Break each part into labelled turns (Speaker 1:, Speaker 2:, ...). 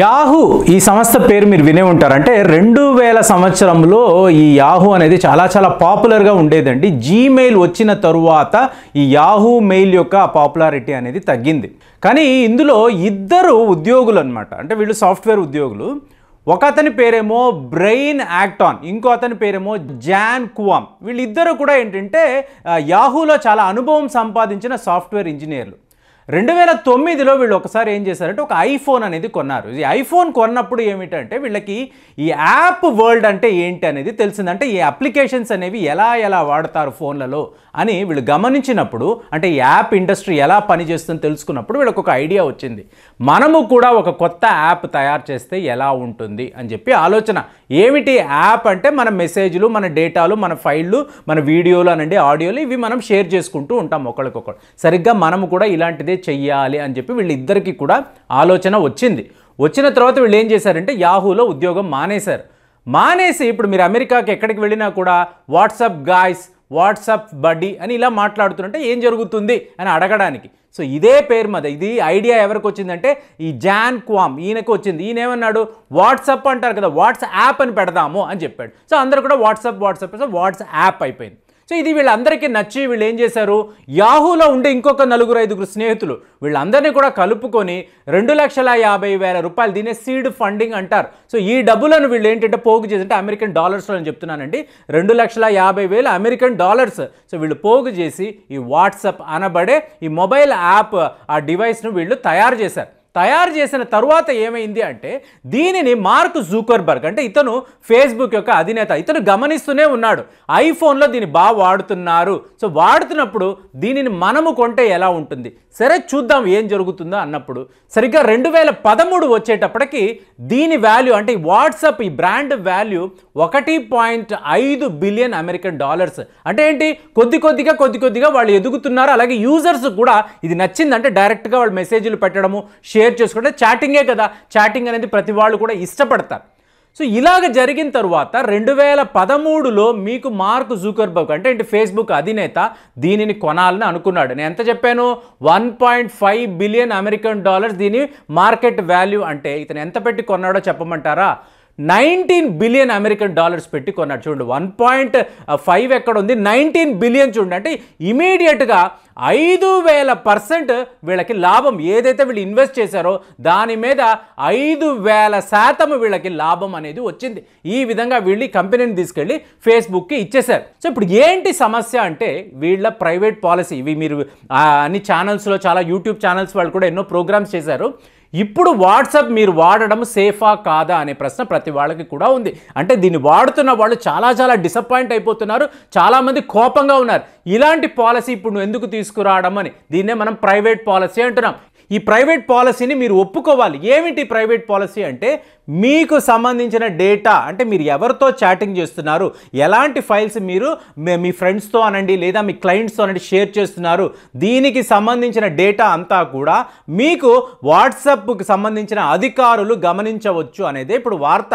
Speaker 1: Yahoo ఈ సంస్థ పేరు మీరు వినే ఉంటారు అంటే రెండు వేల సంవత్సరంలో ఈ యాహూ అనేది చాలా చాలా పాపులర్గా ఉండేదండి జీమెయిల్ వచ్చిన తరువాత ఈ యాహూ మెయిల్ యొక్క పాపులారిటీ అనేది తగ్గింది కానీ ఇందులో ఇద్దరు ఉద్యోగులు అనమాట అంటే వీళ్ళు సాఫ్ట్వేర్ ఉద్యోగులు ఒక అతని పేరేమో బ్రెయిన్ యాక్టాన్ ఇంకో అతని పేరేమో జాన్ కువామ్ వీళ్ళిద్దరూ కూడా ఏంటంటే యాహూలో చాలా అనుభవం సంపాదించిన సాఫ్ట్వేర్ ఇంజనీర్లు రెండు వేల తొమ్మిదిలో వీళ్ళు ఒకసారి ఏం చేశారంటే ఒక ఐఫోన్ అనేది కొన్నారు ఈ ఐఫోన్ కొన్నప్పుడు ఏమిటంటే వీళ్ళకి ఈ యాప్ వరల్డ్ అంటే ఏంటి అనేది తెలిసిందంటే ఈ అప్లికేషన్స్ అనేవి ఎలా ఎలా వాడతారు ఫోన్లలో అని వీళ్ళు గమనించినప్పుడు అంటే ఈ యాప్ ఇండస్ట్రీ ఎలా పనిచేస్తుందో తెలుసుకున్నప్పుడు వీళ్ళకి ఒక ఐడియా వచ్చింది మనము కూడా ఒక కొత్త యాప్ తయారు చేస్తే ఎలా ఉంటుంది అని చెప్పి ఆలోచన ఏమిటి యాప్ అంటే మన మెసేజ్లు మన డేటాలు మన ఫైళ్ళు మన వీడియోలు అనండి ఆడియోలు ఇవి మనం షేర్ చేసుకుంటూ ఉంటాం ఒకరికొకరు సరిగ్గా మనము కూడా ఇలాంటిదే చెయ్యాలి అని చెప్పి వీళ్ళిద్దరికీ కూడా ఆలోచన వచ్చింది వచ్చిన తర్వాత వీళ్ళు ఏం చేశారంటే యాహూలో ఉద్యోగం మానేశారు మానేసి ఇప్పుడు మీరు అమెరికాకి ఎక్కడికి వెళ్ళినా కూడా వాట్సాప్ గాయ్స్ వాట్సాప్ బడ్డీ అని ఇలా మాట్లాడుతుంటే ఏం జరుగుతుంది అని అడగడానికి సో ఇదే పేరు మీద ఇది ఐడియా ఎవరికి వచ్చిందంటే ఈ జాన్ క్వామ్ ఈయనకు వచ్చింది ఈయన ఏమన్నాడు వాట్సాప్ అంటారు కదా వాట్సాప్ అని పెడదాము అని చెప్పాడు సో అందరూ కూడా వాట్సాప్ వాట్సాప్ వాట్సాప్ వాట్సాప్ అయిపోయింది సో ఇది వీళ్ళందరికీ నచ్చి వీళ్ళు ఏం చేశారు యాహూలో ఉండే ఇంకొక నలుగురు ఐదుగురు స్నేహితులు వీళ్ళందరినీ కూడా కలుపుకొని రెండు లక్షల యాభై వేల రూపాయలు దీనే సీడ్ ఫండింగ్ అంటారు సో ఈ డబ్బులను వీళ్ళు ఏంటంటే పోగు చేసి అంటే అమెరికన్ డాలర్స్లో అని చెప్తున్నానండి రెండు లక్షల యాభై వేలు అమెరికన్ డాలర్స్ సో వీళ్ళు పోగు చేసి ఈ వాట్సాప్ అనబడే ఈ మొబైల్ యాప్ ఆ డివైస్ను వీళ్ళు తయారు చేశారు తయారు చేసిన తరువాత ఏమైంది అంటే దీనిని మార్క్ జూకర్బర్గ్ అంటే ఇతను ఫేస్బుక్ యొక్క అధినేత ఇతను గమనిస్తూనే ఉన్నాడు ఐఫోన్లో దీన్ని బాగా వాడుతున్నారు సో వాడుతున్నప్పుడు దీనిని మనము కొంటే ఎలా ఉంటుంది సరే చూద్దాం ఏం జరుగుతుందో అన్నప్పుడు సరిగ్గా రెండు వేల పదమూడు వచ్చేటప్పటికి దీని వాల్యూ అంటే వాట్సాప్ ఈ బ్రాండ్ వాల్యూ ఒకటి పాయింట్ ఐదు బిలియన్ అమెరికన్ డాలర్స్ అంటే ఏంటి కొద్ది కొద్దిగా కొద్ది కొద్దిగా వాళ్ళు ఎదుగుతున్నారు అలాగే యూజర్స్ కూడా ఇది నచ్చిందంటే డైరెక్ట్గా వాళ్ళు మెసేజ్లు పెట్టడము షేర్ చేసుకోవడం చాటింగే కదా చాటింగ్ అనేది ప్రతి వాళ్ళు కూడా ఇష్టపడతారు సో ఇలాగ జరిగిన తరువాత రెండు వేల పదమూడులో మీకు మార్క్ జూకర్బర్గ్ అంటే ఏంటి ఫేస్బుక్ అధినేత దీనిని కొనాలని అనుకున్నాడు నేను ఎంత చెప్పాను one point five billion American dollars దీని మార్కెట్ వాల్యూ అంటే ఇతను ఎంత పెట్టి కొన్నాడో చెప్పమంటారా నైన్టీన్ బిలియన్ అమెరికన్ డాలర్స్ పెట్టి కొన్నాడు చూడండి వన్ పాయింట్ ఫైవ్ ఎక్కడ ఉంది నైన్టీన్ బిలియన్ చూడండి అంటే ఇమీడియట్గా ఐదు వేల పర్సెంట్ వీళ్ళకి లాభం ఏదైతే వీళ్ళు ఇన్వెస్ట్ చేశారో దాని మీద ఐదు వేల శాతం వీళ్ళకి లాభం అనేది వచ్చింది ఈ విధంగా వీళ్ళు కంపెనీని తీసుకెళ్ళి ఫేస్బుక్కి ఇచ్చేశారు సో ఇప్పుడు ఏంటి సమస్య అంటే వీళ్ళ ప్రైవేట్ పాలసీ ఇవి మీరు అన్ని ఛానల్స్లో చాలా యూట్యూబ్ ఛానల్స్ వాళ్ళు కూడా ఎన్నో ప్రోగ్రామ్స్ చేశారు ఇప్పుడు వాట్సాప్ మీరు వాడడం సేఫా కాదా అనే ప్రశ్న ప్రతి వాళ్ళకి కూడా ఉంది అంటే దీన్ని వాడుతున్న వాళ్ళు చాలా చాలా డిసప్పాయింట్ అయిపోతున్నారు చాలామంది కోపంగా ఉన్నారు ఇలాంటి పాలసీ ఇప్పుడు నువ్వు ఎందుకు తీసుకురావడం అని దీన్నే మనం ప్రైవేట్ పాలసీ అంటున్నాం ఈ ప్రైవేట్ పాలసీని మీరు ఒప్పుకోవాలి ఏమిటి ప్రైవేట్ పాలసీ అంటే మీకు సంబంధించిన డేటా అంటే మీరు ఎవరితో చాటింగ్ చేస్తున్నారు ఎలాంటి ఫైల్స్ మీరు మీ ఫ్రెండ్స్తో అనండి లేదా మీ క్లయింట్స్తో అనండి షేర్ చేస్తున్నారు దీనికి సంబంధించిన డేటా అంతా కూడా మీకు వాట్సాప్కి సంబంధించిన అధికారులు గమనించవచ్చు అనేది ఇప్పుడు వార్త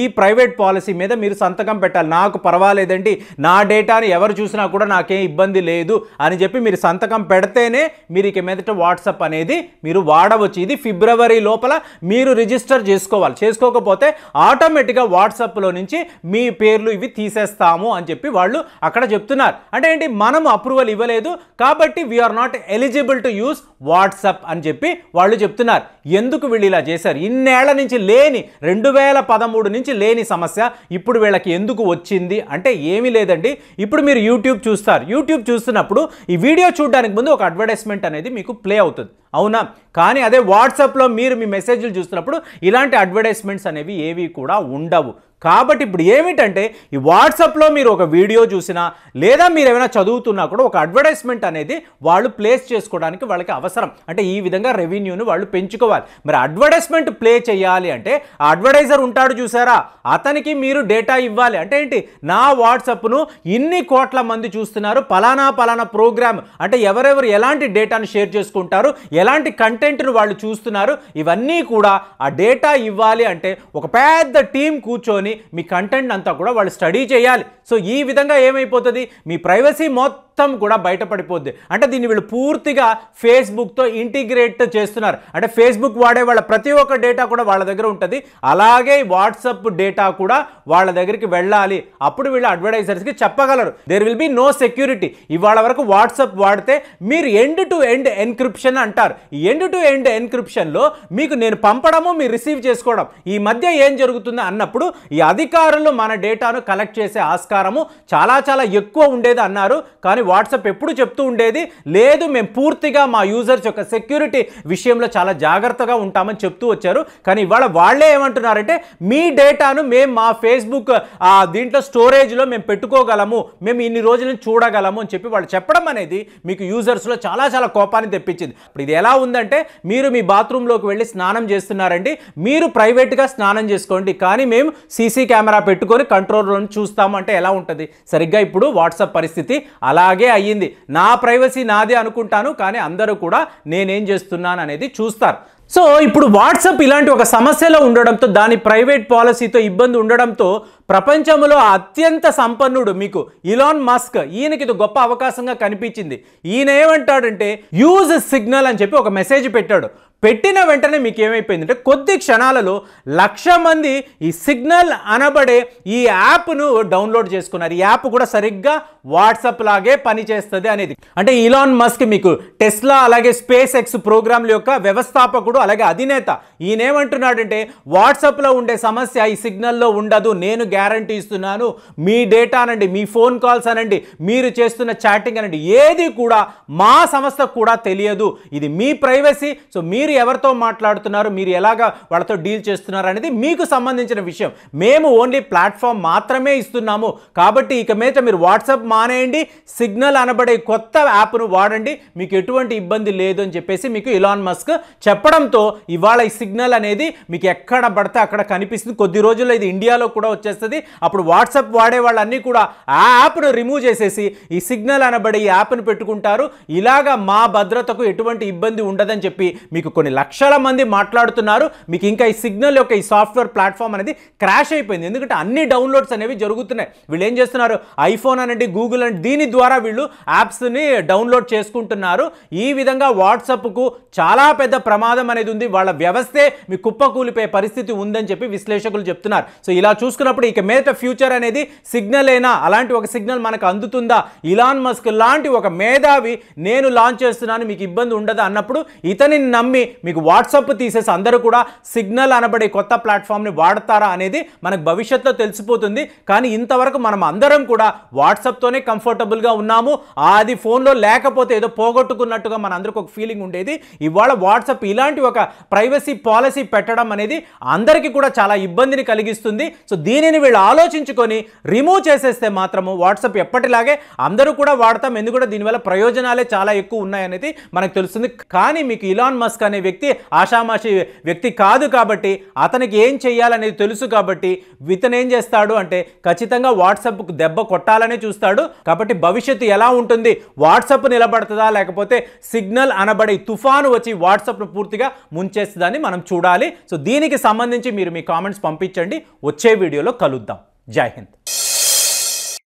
Speaker 1: ఈ ప్రైవేట్ పాలసీ మీద మీరు సంతకం పెట్టాలి నాకు పర్వాలేదండి నా డేటాని ఎవరు చూసినా కూడా నాకేం ఇబ్బంది లేదు అని చెప్పి మీరు సంతకం పెడితేనే మీరు ఇక మీదట వాట్సాప్ అనేది మీరు వాడవచ్చు ఇది ఫిబ్రవరి లోపల మీరు రిజిస్టర్ చేసుకోవాలి చేసుకో తీసుకోకపోతే ఆటోమేటిక్గా వాట్సాప్లో నుంచి మీ పేర్లు ఇవి తీసేస్తాము అని చెప్పి వాళ్ళు అక్కడ చెప్తున్నారు అంటే ఏంటి మనం అప్రూవల్ ఇవ్వలేదు కాబట్టి we are not eligible to use WhatsApp అని చెప్పి వాళ్ళు చెప్తున్నారు ఎందుకు వీళ్ళు ఇలా చేశారు ఇన్నేళ్ల నుంచి లేని రెండు వేల పదమూడు నుంచి లేని సమస్య ఇప్పుడు వీళ్ళకి ఎందుకు వచ్చింది అంటే ఏమీ లేదండి ఇప్పుడు మీరు యూట్యూబ్ చూస్తారు యూట్యూబ్ చూస్తున్నప్పుడు ఈ వీడియో చూడడానికి ముందు ఒక అడ్వర్టైజ్మెంట్ అనేది మీకు ప్లే అవుతుంది అవునా కానీ అదే వాట్సాప్లో మీరు మీ మెసేజ్లు చూస్తున్నప్పుడు ఇలాంటి అడ్వర్టైజ్మెంట్స్ అనేవి ఏవి కూడా ఉండవు కాబట్టి ఇప్పుడు ఏమిటంటే ఈ వాట్సాప్లో మీరు ఒక వీడియో చూసినా లేదా మీరు ఏమైనా చదువుతున్నా కూడా ఒక అడ్వర్టైజ్మెంట్ అనేది వాళ్ళు ప్లేస్ చేసుకోవడానికి వాళ్ళకి అవసరం అంటే ఈ విధంగా రెవెన్యూని వాళ్ళు పెంచుకోవాలి మరి అడ్వర్టైజ్మెంట్ ప్లే చేయాలి అంటే ఆ అడ్వర్టైజర్ ఉంటాడు చూసారా అతనికి మీరు డేటా ఇవ్వాలి అంటే ఏంటి నా వాట్సాప్ను ఇన్ని కోట్ల మంది చూస్తున్నారు పలానా పలానా ప్రోగ్రామ్ అంటే ఎవరెవరు ఎలాంటి డేటాను షేర్ చేసుకుంటారు ఎలాంటి కంటెంట్ను వాళ్ళు చూస్తున్నారు ఇవన్నీ కూడా ఆ డేటా ఇవ్వాలి అంటే ఒక పెద్ద టీం కూర్చొని మీ కంటెంట్ అంతా కూడా వాళ్ళు స్టడీ చేయాలి సో ఈ విధంగా ఏమైపోతుంది మీ ప్రైవసీ మొత్తం మొత్తం కూడా బయటపడిపోద్ది అంటే దీన్ని వీళ్ళు పూర్తిగా ఫేస్బుక్తో ఇంటిగ్రేట్ చేస్తున్నారు అంటే ఫేస్బుక్ వాడే వాళ్ళ ప్రతి ఒక్క డేటా కూడా వాళ్ళ దగ్గర ఉంటుంది అలాగే వాట్సప్ డేటా కూడా వాళ్ళ దగ్గరికి వెళ్ళాలి అప్పుడు వీళ్ళు అడ్వర్టైజర్స్కి చెప్పగలరు there will be no security ఇవాళ వరకు వాట్సప్ వాడితే మీరు ఎండ్ టు ఎండ్ ఎన్క్రిప్షన్ అంటారు ఎండ్ టు ఎండ్ ఎన్క్రిప్షన్లో మీకు నేను పంపడము మీరు రిసీవ్ చేసుకోవడం ఈ మధ్య ఏం జరుగుతుంది అన్నప్పుడు ఈ అధికారులు మన డేటాను కలెక్ట్ చేసే ఆస్కారము చాలా చాలా ఎక్కువ ఉండేది అన్నారు కానీ కానీ వాట్సాప్ ఎప్పుడు చెప్తూ ఉండేది లేదు మేము పూర్తిగా మా యూజర్స్ యొక్క సెక్యూరిటీ విషయంలో చాలా జాగ్రత్తగా ఉంటామని చెప్తూ వచ్చారు కానీ ఇవాళ వాళ్ళే ఏమంటున్నారంటే మీ డేటాను మేము మా ఫేస్బుక్ దీంట్లో స్టోరేజ్లో మేము పెట్టుకోగలము మేము ఇన్ని రోజులను చూడగలము అని చెప్పి వాళ్ళు చెప్పడం అనేది మీకు యూజర్స్లో చాలా చాలా కోపాన్ని తెప్పించింది ఇప్పుడు ఇది ఎలా ఉందంటే మీరు మీ బాత్రూంలోకి వెళ్ళి స్నానం చేస్తున్నారండి మీరు ప్రైవేట్గా స్నానం చేసుకోండి కానీ మేము సీసీ కెమెరా పెట్టుకొని కంట్రోల్ రూమ్ చూస్తాము అంటే ఎలా ఉంటుంది సరిగ్గా ఇప్పుడు వాట్సాప్ పరిస్థితి అలా అలాగే అయ్యింది నా ప్రైవసీ నాదే అనుకుంటాను కానీ అందరూ కూడా నేనేం చేస్తున్నాను అనేది చూస్తారు సో ఇప్పుడు వాట్సాప్ ఇలాంటి ఒక సమస్యలో ఉండడంతో దాని ప్రైవేట్ పాలసీతో ఇబ్బంది ఉండడంతో ప్రపంచంలో అత్యంత సంపన్నుడు మీకు ఇలాన్ మస్క్ ఈయనకి ఇది గొప్ప అవకాశంగా కనిపించింది ఈయన ఏమంటాడంటే యూజ్ సిగ్నల్ అని చెప్పి ఒక మెసేజ్ పెట్టాడు పెట్టిన వెంటనే మీకు ఏమైపోయిందంటే కొద్ది క్షణాలలో లక్ష మంది ఈ సిగ్నల్ అనబడే ఈ యాప్ను డౌన్లోడ్ చేసుకున్నారు ఈ యాప్ కూడా సరిగ్గా వాట్సాప్ లాగే పనిచేస్తుంది అనేది అంటే ఇలాన్ మస్క్ మీకు టెస్లా అలాగే స్పేస్ ఎక్స్ ప్రోగ్రాంల యొక్క వ్యవస్థాపకుడు అలాగే అధినేత ఈయనేమంటున్నాడంటే వాట్సాప్లో ఉండే సమస్య ఈ సిగ్నల్లో ఉండదు నేను గ్యా గ్యారంటీ ఇస్తున్నాను మీ డేటా అనండి మీ ఫోన్ కాల్స్ అనండి మీరు చేస్తున్న చాటింగ్ అనండి ఏది కూడా మా సంస్థకు కూడా తెలియదు ఇది మీ ప్రైవసీ సో మీరు ఎవరితో మాట్లాడుతున్నారు మీరు ఎలాగ వాళ్ళతో డీల్ చేస్తున్నారు అనేది మీకు సంబంధించిన విషయం మేము ఓన్లీ ప్లాట్ఫామ్ మాత్రమే ఇస్తున్నాము కాబట్టి ఇక మీద మీరు వాట్సాప్ మానేయండి సిగ్నల్ అనబడే కొత్త యాప్ను వాడండి మీకు ఎటువంటి ఇబ్బంది లేదు అని చెప్పేసి మీకు ఇలాన్ మస్క్ చెప్పడంతో ఇవాళ ఈ సిగ్నల్ అనేది మీకు ఎక్కడ పడితే అక్కడ కనిపిస్తుంది కొద్ది రోజుల్లో ఇది ఇండియాలో కూడా వచ్చేస్తుంది ఉంటుంది అప్పుడు వాట్సాప్ వాడే వాళ్ళన్నీ కూడా ఆ యాప్ను రిమూవ్ చేసేసి ఈ సిగ్నల్ అనబడే ఈ యాప్ను పెట్టుకుంటారు ఇలాగా మా భద్రతకు ఎటువంటి ఇబ్బంది ఉండదని చెప్పి మీకు కొన్ని లక్షల మంది మాట్లాడుతున్నారు మీకు ఇంకా ఈ సిగ్నల్ యొక్క ఈ సాఫ్ట్వేర్ ప్లాట్ఫామ్ అనేది క్రాష్ అయిపోయింది ఎందుకంటే అన్ని డౌన్లోడ్స్ అనేవి జరుగుతున్నాయి వీళ్ళు ఏం చేస్తున్నారు ఐఫోన్ అనేది గూగుల్ అనండి దీని ద్వారా వీళ్ళు యాప్స్ని డౌన్లోడ్ చేసుకుంటున్నారు ఈ విధంగా వాట్సాప్కు చాలా పెద్ద ప్రమాదం అనేది ఉంది వాళ్ళ వ్యవస్థే మీ కుప్పకూలిపోయే పరిస్థితి ఉందని చెప్పి విశ్లేషకులు చెప్తున్నారు సో ఇలా చూసుకున్నప్పుడు ఇక మీదట ఫ్యూచర్ అనేది సిగ్నల్ అయినా అలాంటి ఒక సిగ్నల్ మనకు అందుతుందా ఇలాన్ మస్క్ లాంటి ఒక మేధావి నేను లాంచ్ చేస్తున్నాను మీకు ఇబ్బంది ఉండదు అన్నప్పుడు ఇతనిని నమ్మి మీకు వాట్సాప్ తీసేసి అందరూ కూడా సిగ్నల్ అనబడే కొత్త ప్లాట్ఫామ్ని వాడతారా అనేది మనకు భవిష్యత్తులో తెలిసిపోతుంది కానీ ఇంతవరకు మనం అందరం కూడా వాట్సాప్తోనే కంఫర్టబుల్గా ఉన్నాము అది ఫోన్లో లేకపోతే ఏదో పోగొట్టుకున్నట్టుగా మనందరికి ఒక ఫీలింగ్ ఉండేది ఇవాళ వాట్సాప్ ఇలాంటి ఒక ప్రైవసీ పాలసీ పెట్టడం అనేది అందరికీ కూడా చాలా ఇబ్బందిని కలిగిస్తుంది సో దీనిని వీళ్ళు ఆలోచించుకొని రిమూవ్ చేసేస్తే మాత్రము వాట్సాప్ ఎప్పటిలాగే అందరూ కూడా వాడతాం ఎందుకంటే దీనివల్ల ప్రయోజనాలే చాలా ఎక్కువ ఉన్నాయనేది మనకు తెలుస్తుంది కానీ మీకు ఇలాన్ మస్క్ అనే వ్యక్తి ఆషామాషి వ్యక్తి కాదు కాబట్టి అతనికి ఏం చేయాలనేది తెలుసు కాబట్టి ఇతను ఏం చేస్తాడు అంటే ఖచ్చితంగా వాట్సాప్కు దెబ్బ కొట్టాలనే చూస్తాడు కాబట్టి భవిష్యత్తు ఎలా ఉంటుంది వాట్సాప్ నిలబడుతుందా లేకపోతే సిగ్నల్ అనబడే తుఫాను వచ్చి వాట్సాప్ను పూర్తిగా ముంచేస్తుందని మనం చూడాలి సో దీనికి సంబంధించి మీరు మీ కామెంట్స్ పంపించండి వచ్చే వీడియోలో కలు का जय हिंद